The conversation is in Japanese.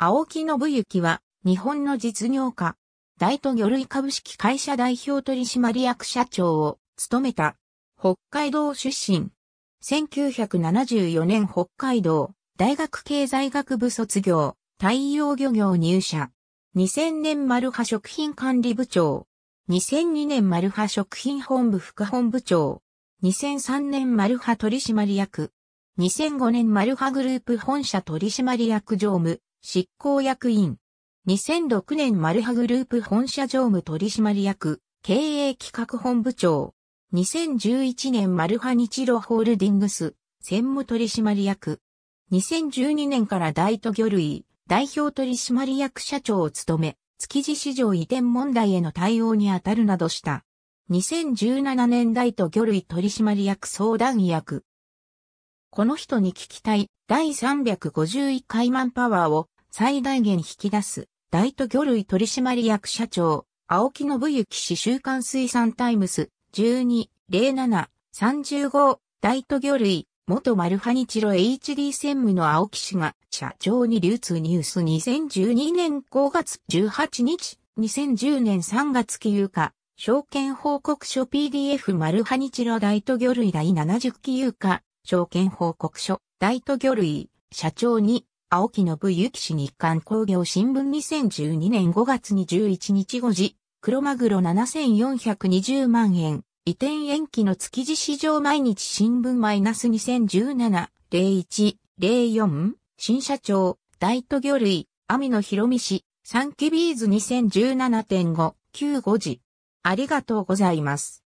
青木信之は、日本の実業家、大都魚類株式会社代表取締役社長を務めた、北海道出身。1974年北海道大学経済学部卒業、太陽漁業入社。2000年マルハ食品管理部長。2002年マルハ食品本部副本部長。2003年マルハ取締役。2005年マルハグループ本社取締役常務。執行役員。2006年マルハグループ本社常務取締役、経営企画本部長。2011年マルハ日露ホールディングス、専務取締役。2012年から大都魚類、代表取締役社長を務め、築地市場移転問題への対応に当たるなどした。2017年大都魚類取締役相談役。この人に聞きたい第351回マンパワーを最大限引き出す、大都魚類取締役社長、青木信之氏週刊水産タイムス、12-07-35、大都魚類、元マルハニチロ HD 専務の青木氏が社長に流通ニュース2012年5月18日、2010年3月期有価、証券報告書 PDF マルハニチロ大都魚類第70期有価、証券報告書、大都魚類、社長に、青木信幸氏日刊工業新聞2012年5月21日5時、黒マグロ7420万円、移転延期の築地市場毎日新聞マイナス2017、01、04、新社長、大都魚類、網野博美氏、サンキビーズ2017.5、95時。ありがとうございます。